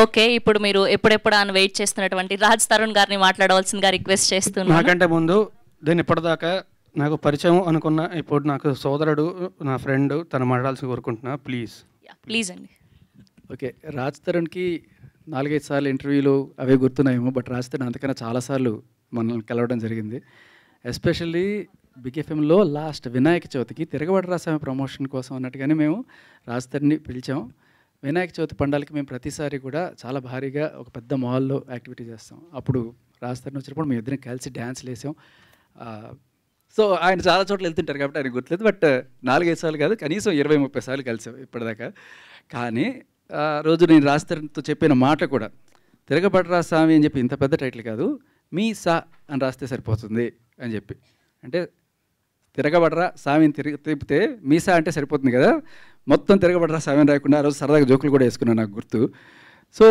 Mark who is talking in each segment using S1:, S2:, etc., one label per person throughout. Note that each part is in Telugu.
S1: ఓకే ఇప్పుడు మీరు ఎప్పుడెప్పుడు అని వెయిట్ చేస్తున్నటువంటి రాజ్ తరుణ్ గారిని మాట్లాడవలసిందిగా రిక్వెస్ట్ చేస్తున్నాను నాకంటే
S2: ముందు నేను ఇప్పటిదాకా నాకు పరిచయం అనుకున్న ఇప్పుడు నాకు సోదరుడు నా ఫ్రెండ్ తను మాట్లాడాల్సి కోరుకుంటున్నా ప్లీజ్ ప్లీజ్ అండి ఓకే రాజ్ తరుణ్కి
S3: నాలుగైదు సార్లు ఇంటర్వ్యూలు అవే గుర్తున్నాయేమో బట్ రాజ్ తరుణ్ అంతకన్నా చాలాసార్లు మనల్ని కలవడం జరిగింది ఎస్పెషల్లీ బిగ్ ఎఫ్ఎంలో లాస్ట్ వినాయక చవితికి తిరగబడి రాసాము ప్రమోషన్ కోసం అన్నట్టుగానే మేము రాజ్ తరుణ్ని పిలిచాం వినాయక చవితి పండాలకి మేము ప్రతిసారి కూడా చాలా భారీగా ఒక పెద్ద మాల్లో యాక్టివిటీ చేస్తాం అప్పుడు రాజస్థాన్ వచ్చినప్పుడు మేము ఇద్దరం కలిసి డ్యాన్స్లు వేసాం సో ఆయన చాలా చోట్ల వెళ్తుంటారు కాబట్టి ఆయన గుర్తులేదు బట్ నాలుగైదు సార్లు కాదు కనీసం ఇరవై ముప్పై సార్లు కలిసాం ఇప్పటిదాకా కానీ ఆ రోజు నేను రాజస్థాన్తో చెప్పిన మాట కూడా తిరగబడరా స్వామి అని చెప్పి ఇంత పెద్ద టైటిల్ కాదు మీ సా అని రాస్తే సరిపోతుంది అని చెప్పి అంటే తిరగబడరా సామిని తిరిగి తిప్పితే మీసా అంటే సరిపోతుంది కదా మొత్తం తిరగబడరా సామిని రాయకుండా ఆ రోజు సరదాగా జోకులు కూడా వేసుకున్నాను నాకు గుర్తు సో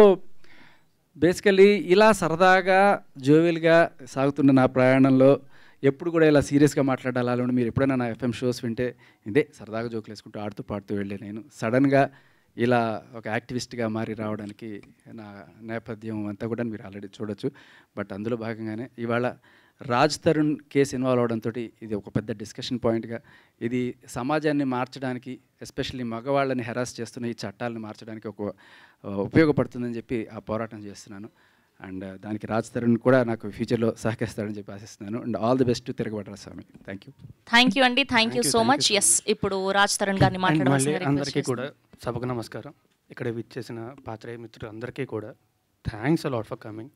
S3: బేసికలీ ఇలా సరదాగా జోవెల్గా సాగుతున్న నా ప్రయాణంలో ఎప్పుడు కూడా ఇలా సీరియస్గా మాట్లాడాలని మీరు ఎప్పుడైనా నా ఎఫ్ఎం షోస్ వింటే ఇదే సరదాగా జోకులు వేసుకుంటూ ఆడుతూ పాడుతూ వెళ్ళే నేను సడన్గా ఇలా ఒక యాక్టివిస్ట్గా మారి రావడానికి నా నేపథ్యం అంతా కూడా మీరు ఆల్రెడీ చూడొచ్చు బట్ అందులో భాగంగానే ఇవాళ రాజ్ తరుణ్ కేసు ఇన్వాల్వ్ అవడంతో ఇది ఒక పెద్ద డిస్కషన్ పాయింట్గా ఇది సమాజాన్ని మార్చడానికి ఎస్పెషల్లీ మగవాళ్ళని హెరాస్ చేస్తున్న ఈ చట్టాలను మార్చడానికి ఒక ఉపయోగపడుతుందని చెప్పి ఆ పోరాటం చేస్తున్నాను అండ్ దానికి రాజ్ తరుణ్ కూడా నాకు ఫ్యూచర్లో సహకరిస్తాడని చెప్పి ఆశిస్తున్నాను and all the best Tiragabadara Saami
S2: thank you thank you అండి thank you so much
S1: yes ఇప్పుడు రాజ్ తరుణ్ గారిని మాట్లాడాలి అందరికీ కూడా
S2: సభకు నమస్కారం ఇక్కడ విచ్చేసిన పాత్రేయ మిత్రులందరికీ కూడా థ్యాంక్స్ అలాట్ ఫర్ కమింగ్